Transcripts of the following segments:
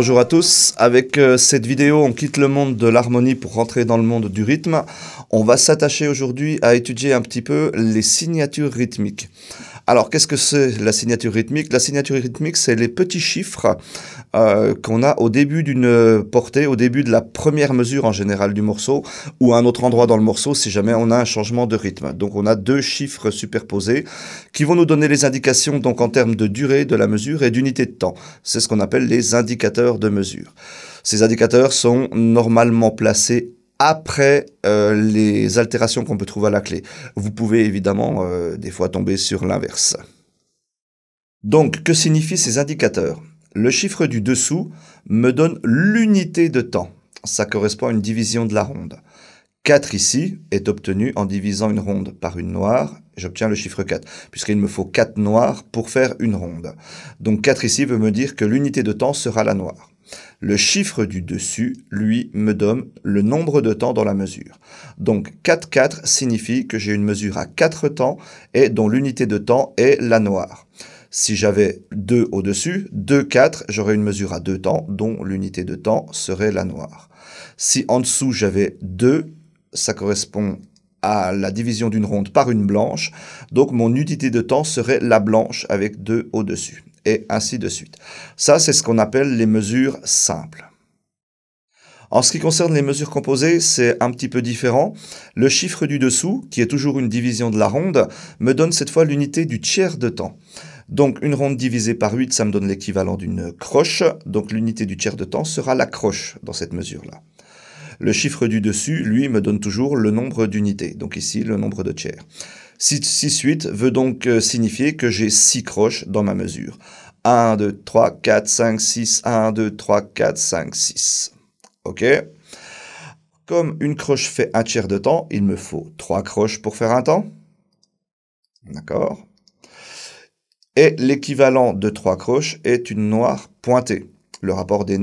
Bonjour à tous, avec euh, cette vidéo on quitte le monde de l'harmonie pour rentrer dans le monde du rythme. On va s'attacher aujourd'hui à étudier un petit peu les signatures rythmiques. Alors, qu'est-ce que c'est la signature rythmique La signature rythmique, c'est les petits chiffres euh, qu'on a au début d'une portée, au début de la première mesure en général du morceau, ou à un autre endroit dans le morceau si jamais on a un changement de rythme. Donc, on a deux chiffres superposés qui vont nous donner les indications donc en termes de durée de la mesure et d'unité de temps. C'est ce qu'on appelle les indicateurs de mesure. Ces indicateurs sont normalement placés après euh, les altérations qu'on peut trouver à la clé. Vous pouvez évidemment euh, des fois tomber sur l'inverse. Donc, que signifient ces indicateurs Le chiffre du dessous me donne l'unité de temps. Ça correspond à une division de la ronde. 4 ici est obtenu en divisant une ronde par une noire. J'obtiens le chiffre 4, puisqu'il me faut 4 noires pour faire une ronde. Donc 4 ici veut me dire que l'unité de temps sera la noire. Le chiffre du dessus, lui, me donne le nombre de temps dans la mesure. Donc 4 4 signifie que j'ai une mesure à 4 temps et dont l'unité de temps est la noire. Si j'avais 2 au-dessus, 2 4, j'aurais une mesure à 2 temps dont l'unité de temps serait la noire. Si en dessous j'avais 2, ça correspond à la division d'une ronde par une blanche. Donc mon unité de temps serait la blanche avec 2 au-dessus et ainsi de suite. Ça, c'est ce qu'on appelle les mesures simples. En ce qui concerne les mesures composées, c'est un petit peu différent. Le chiffre du dessous, qui est toujours une division de la ronde, me donne cette fois l'unité du tiers de temps. Donc une ronde divisée par 8, ça me donne l'équivalent d'une croche. Donc l'unité du tiers de temps sera la croche dans cette mesure-là. Le chiffre du dessus, lui, me donne toujours le nombre d'unités. Donc ici, le nombre de tiers. 6 8 veut donc euh, signifier que j'ai 6 croches dans ma mesure. 1, 2, 3, 4, 5, 6, 1, 2, 3, 4, 5, 6. OK Comme une croche fait un tiers de temps, il me faut 3 croches pour faire un temps. D'accord Et l'équivalent de 3 croches est une noire pointée. Le rapport des,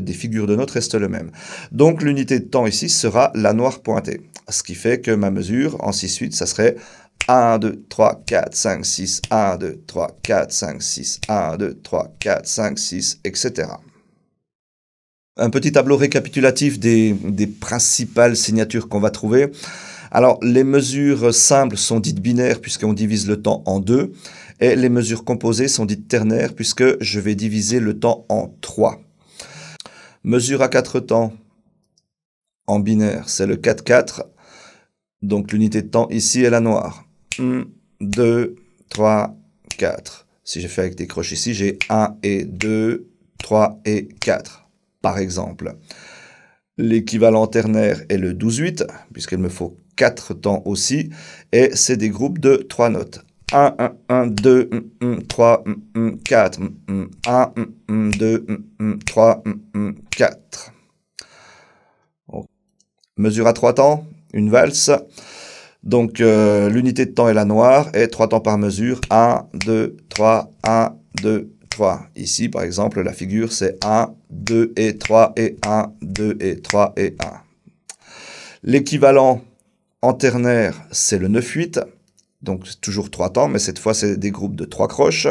des, figures de notes reste le même. Donc l'unité de temps ici sera la noire pointée. Ce qui fait que ma mesure en 6-8, ça serait 1, 2, 3, 4, 5, 6, 1, 2, 3, 4, 5, 6, 1, 2, 3, 4, 5, 6, etc. Un petit tableau récapitulatif des, principales signatures qu'on va trouver. Alors, les mesures simples sont dites binaires puisqu'on divise le temps en deux, et les mesures composées sont dites ternaires puisque je vais diviser le temps en trois. Mesure à quatre temps en binaire, c'est le 4-4, donc l'unité de temps ici est la noire. 1, 2, 3, 4. Si j'ai fait avec des croches ici, j'ai 1 et 2, 3 et 4, par exemple. L'équivalent ternaire est le 12-8, puisqu'il me faut 4 temps aussi, et c'est des groupes de 3 notes. 1, 1, 1, 2, 3, 4, 1, 2, 3, 4. Mesure à 3 temps, une valse. Donc euh, l'unité de temps est la noire et trois temps par mesure. 1, 2, 3, 1, 2, 3. Ici, par exemple, la figure, c'est 1, 2 et 3 et 1, 2 et 3 et 1. L'équivalent en ternaire, c'est le 9-8. Donc toujours trois temps, mais cette fois, c'est des groupes de trois croches.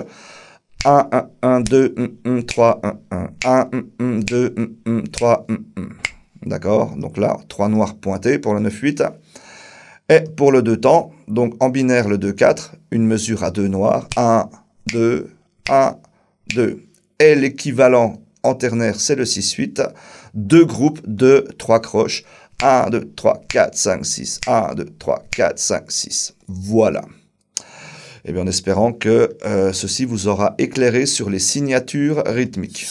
1, 1, 1, 2, 1, 1, 3, 1, 1. 1, 1, 2, 1, 3, 1, 1. D'accord Donc là, 3 noirs pointés pour le 9-8. Et pour le 2 temps, donc en binaire le 2-4, une mesure à 2 noirs, 1, 2, 1, 2. Et l'équivalent en ternaire, c'est le 6-8. Deux groupes de 3 croches. 1, 2, 3, 4, 5, 6. 1, 2, 3, 4, 5, 6. Voilà. Et eh bien en espérant que euh, ceci vous aura éclairé sur les signatures rythmiques.